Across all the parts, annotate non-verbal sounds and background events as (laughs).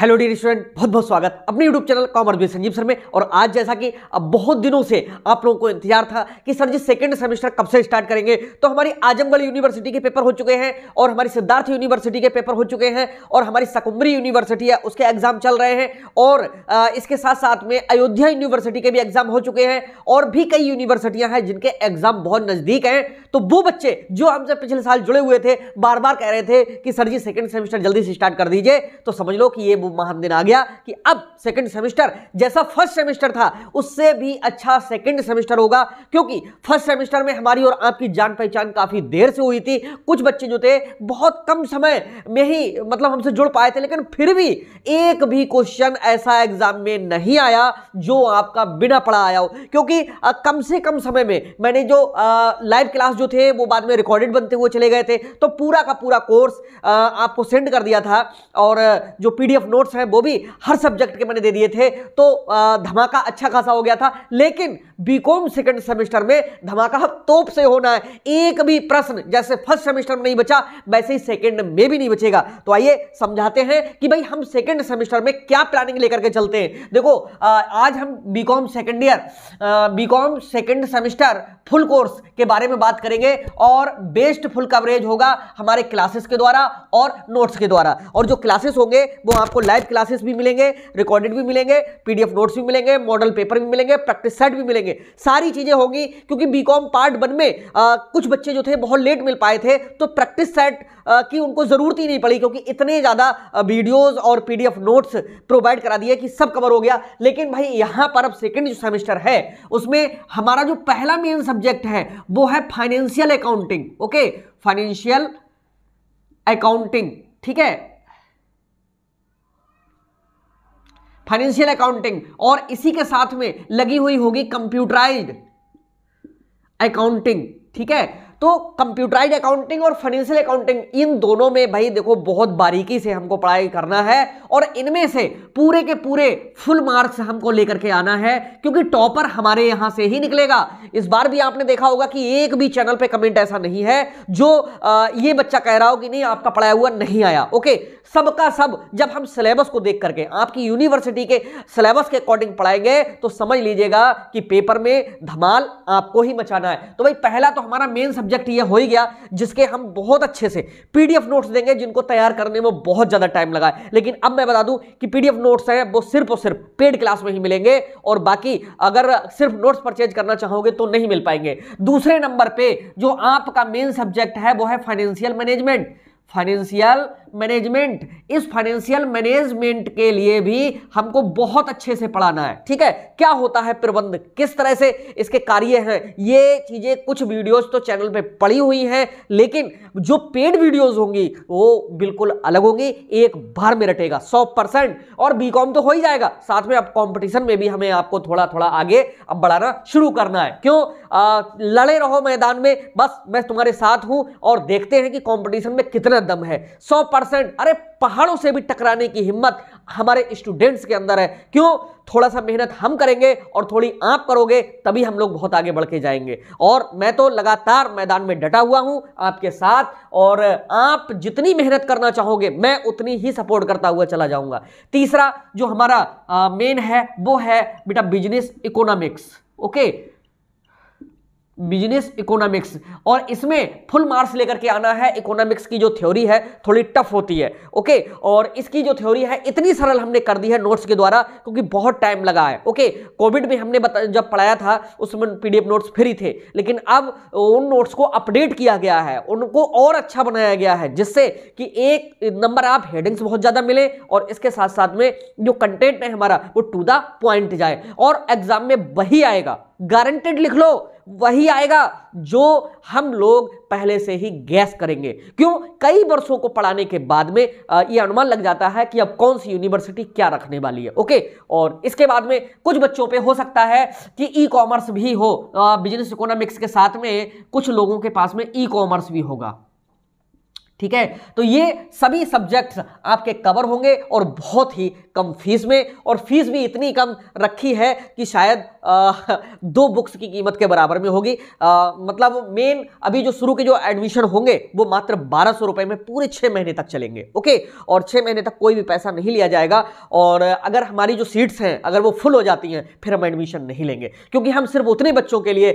hello D restaurant बहुत बहुत स्वागत अपने यूट्यूब चैनल कॉमर्स भी संजीव सर में और आज जैसा कि अब बहुत दिनों से आप लोगों को इंतजार था कि सर जी सेकेंड सेमेस्टर कब से स्टार्ट करेंगे तो हमारी आजमगढ़ यूनिवर्सिटी के पेपर हो चुके हैं और हमारी सिद्धार्थ यूनिवर्सिटी के पेपर हो चुके हैं और हमारी सकुम्बरी यूनिवर्सिटी है उसके एग्जाम चल रहे हैं और इसके साथ साथ में अयोध्या यूनिवर्सिटी के भी एग्जाम हो चुके हैं और भी कई यूनिवर्सिटियाँ हैं जिनके एग्जाम बहुत नज़दीक हैं तो वो बच्चे जो हमसे पिछले साल जुड़े हुए थे बार बार कह रहे थे कि सर जी सेकेंड सेमेस्टर जल्दी से स्टार्ट कर दीजिए तो समझ लो कि ये वो महान दिन आ गया कि अब सेकंड सेमेस्टर जैसा फर्स्ट सेमेस्टर था उससे भी अच्छा सेकंड सेमेस्टर होगा क्योंकि फर्स्ट सेमेस्टर में हमारी और आपकी जान पहचान काफ़ी देर से हुई थी कुछ बच्चे जो थे बहुत कम समय में ही मतलब हमसे जुड़ पाए थे लेकिन फिर भी एक भी क्वेश्चन ऐसा एग्जाम में नहीं आया जो आपका बिना पढ़ा आया हो क्योंकि कम से कम समय में मैंने जो लाइव क्लास जो थे वो बाद में रिकॉर्डेड बनते हुए चले गए थे तो पूरा का पूरा कोर्स आपको सेंड कर दिया था और जो पीडीएफ नोट्स हैं वो भी हर सब्जेक्ट के मैंने दे दिए थे तो धमाका अच्छा खासा हो गया था लेकिन बीकॉम सेकंड सेमेस्टर में धमाका तोप से होना है एक भी प्रश्न जैसे फर्स्ट सेमेस्टर में नहीं बचा वैसे ही सेकंड में भी नहीं बचेगा तो आइए समझाते हैं कि भाई हम सेकंड सेमेस्टर में क्या प्लानिंग लेकर के चलते हैं देखो आज हम BCom second year BCom second semester full course के बारे में बात करेंगे और बेस्ट फुल कवरेज होगा हमारे क्लासेस के द्वारा और नोट्स के द्वारा और जो क्लासेस होंगे वो आपको लाइव क्लासेस भी मिलेंगे रिकॉर्डेड भी मिलेंगे पीडीएफ नोट्स भी मिलेंगे मॉडल पेपर भी मिलेंगे प्रैक्टिस सेट भी मिलेंगे सारी चीज़ें होगी क्योंकि बीकॉम पार्ट वन में आ, कुछ बच्चे जो थे बहुत लेट मिल पाए थे तो प्रैक्टिस सेट की उनको ज़रूरत ही नहीं पड़ी क्योंकि इतने ज़्यादा वीडियोज़ और पी नोट्स प्रोवाइड करा दिए कि सब कवर हो गया लेकिन भाई यहां पर अब सेकेंड जो सेमेस्टर है उसमें हमारा जो पहला मेन सब्जेक्ट है वो है financial accounting okay financial accounting ठीक है फाइनेंशियल अकाउंटिंग और इसी के साथ में लगी हुई होगी कंप्यूटराइज्ड अकाउंटिंग ठीक है तो कंप्यूटराइज अकाउंटिंग और फाइनेंशियल अकाउंटिंग इन दोनों में भाई देखो बहुत बारीकी से हमको पढ़ाई करना है और इनमें से पूरे के पूरे फुल मार्क्स हमको लेकर के आना है क्योंकि टॉपर हमारे यहां से ही निकलेगा इस बार भी आपने देखा होगा कि एक भी चैनल पे कमेंट ऐसा नहीं है जो आ, ये बच्चा कह रहा हो कि नहीं आपका पढ़ाया हुआ नहीं आया ओके सबका सब जब हम सिलेबस को देख करके आपकी यूनिवर्सिटी के सिलेबस के अकॉर्डिंग पढ़ाएंगे तो समझ लीजिएगा कि पेपर में धमाल आपको ही मचाना है तो भाई पहला तो हमारा मेन सब्जेक्ट सब्जेक्ट ये हो ही गया जिसके हम बहुत अच्छे से पीडीएफ नोट्स देंगे जिनको तैयार करने में बहुत ज़्यादा टाइम लगा है लेकिन अब मैं बता दूं कि पीडीएफ नोट्स हैं वो सिर्फ और सिर्फ पेड क्लास में ही मिलेंगे और बाकी अगर सिर्फ नोट्स परचेज करना चाहोगे तो नहीं मिल पाएंगे दूसरे नंबर पर जो आपका मेन सब्जेक्ट है वो है फाइनेंशियल मैनेजमेंट फाइनेंशियल मैनेजमेंट इस फाइनेंशियल मैनेजमेंट के लिए भी हमको बहुत अच्छे से पढ़ाना है ठीक है क्या होता है प्रबंध किस तरह से इसके कार्य हैं ये चीज़ें कुछ वीडियोस तो चैनल पे पड़ी हुई हैं लेकिन जो पेड वीडियोस होंगी वो बिल्कुल अलग होंगी एक बार में रटेगा सौ परसेंट और बी तो हो ही जाएगा साथ में अब कॉम्पिटिशन में भी हमें आपको थोड़ा थोड़ा आगे अब बढ़ाना शुरू करना है क्यों आ, लड़े रहो मैदान में बस मैं तुम्हारे साथ हूं और देखते हैं कि कॉम्पिटिशन में कितना दम है सौ परसेंट अरे पहाड़ों से भी टकराने की हिम्मत हमारे स्टूडेंट्स के अंदर है क्यों थोड़ा सा मेहनत हम करेंगे और थोड़ी आप करोगे तभी हम लोग बहुत आगे बढ़ के जाएंगे और मैं तो लगातार मैदान में डटा हुआ हूं आपके साथ और आप जितनी मेहनत करना चाहोगे मैं उतनी ही सपोर्ट करता हुआ चला जाऊंगा तीसरा जो हमारा मेन है वो है बेटा business economics okay okay, business economics और इसमें फुल मार्क्स लेकर के आना है इकोनॉमिक्स की जो थ्योरी है थोड़ी टफ होती है ओके और इसकी जो थ्योरी है इतनी सरल हमने कर दी है नोट्स के द्वारा क्योंकि बहुत टाइम लगा है ओके कोविड में हमने जब पढ़ाया था उसमें पीडीएफ नोट्स फ्री थे लेकिन अब उन नोट्स को अपडेट किया गया है उनको और अच्छा बनाया गया है जिससे कि एक नंबर आप हेडिंग्स बहुत ज़्यादा मिले और इसके साथ साथ में जो कंटेंट है हमारा वो टू द पॉइंट जाए और एग्जाम में वही आएगा गारंटेड लिख लो वही आएगा जो हम लोग पहले से ही गैस करेंगे क्यों कई वर्षों को पढ़ाने के बाद में ये अनुमान लग जाता है कि अब कौन सी यूनिवर्सिटी क्या रखने वाली है ओके और इसके बाद में कुछ बच्चों पे हो सकता है कि ई कॉमर्स भी हो बिजनेस इकोनॉमिक्स के साथ में कुछ लोगों के पास में ई कॉमर्स भी होगा ठीक है तो ये सभी सब्जेक्ट्स आपके कवर होंगे और बहुत ही कम फीस में और फीस भी इतनी कम रखी है कि शायद आ, (laughs) दो बुक्स की कीमत के बराबर में होगी मतलब मेन अभी जो शुरू के जो एडमिशन होंगे वो मात्र बारह सौ रुपये में पूरे छः महीने तक चलेंगे ओके और छः महीने तक कोई भी पैसा नहीं लिया जाएगा और अगर हमारी जो सीट्स हैं अगर वो फुल हो जाती हैं फिर हम एडमिशन नहीं लेंगे क्योंकि हम सिर्फ उतने बच्चों के लिए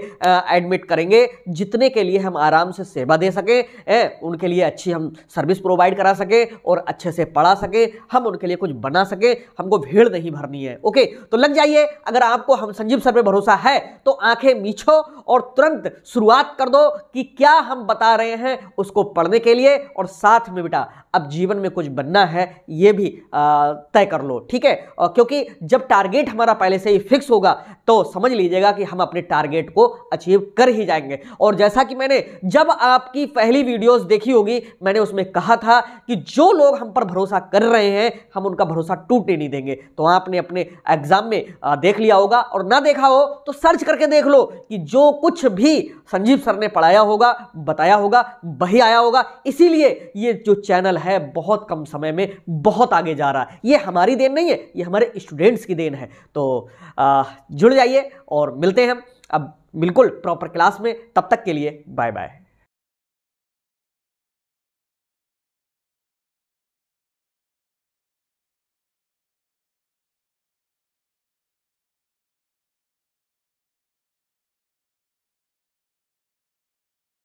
एडमिट करेंगे जितने के लिए हम आराम से सेवा दे सकें उनके लिए अच्छी हम सर्विस प्रोवाइड करा सकें और अच्छे से पढ़ा सकें हम उनके लिए कुछ बना सकें हमको भीड़ नहीं भरनी है ओके तो लग जाइए अगर आपको हम संजीव सर पर भरोसा है तो आंखें मीछो और तुरंत शुरुआत कर दो कि क्या हम बता रहे हैं उसको पढ़ने के लिए और साथ में बेटा अब जीवन में कुछ बनना है ये भी तय कर लो ठीक है क्योंकि जब टारगेट हमारा पहले से ही फिक्स होगा तो समझ लीजिएगा कि हम अपने टारगेट को अचीव कर ही जाएंगे और जैसा कि मैंने जब आपकी पहली वीडियोस देखी होगी मैंने उसमें कहा था कि जो लोग हम पर भरोसा कर रहे हैं हम उनका भरोसा टूट छूटने नहीं देंगे तो आपने अपने एग्जाम में देख लिया होगा और ना देखा हो तो सर्च करके देख लो कि जो कुछ भी संजीव सर ने पढ़ाया होगा बताया होगा वही आया होगा इसीलिए ये जो चैनल है बहुत कम समय में बहुत आगे जा रहा है ये हमारी देन नहीं है ये हमारे स्टूडेंट्स की देन है तो जुड़ जाइए और मिलते हैं अब बिल्कुल प्रॉपर क्लास में तब तक के लिए बाय बाय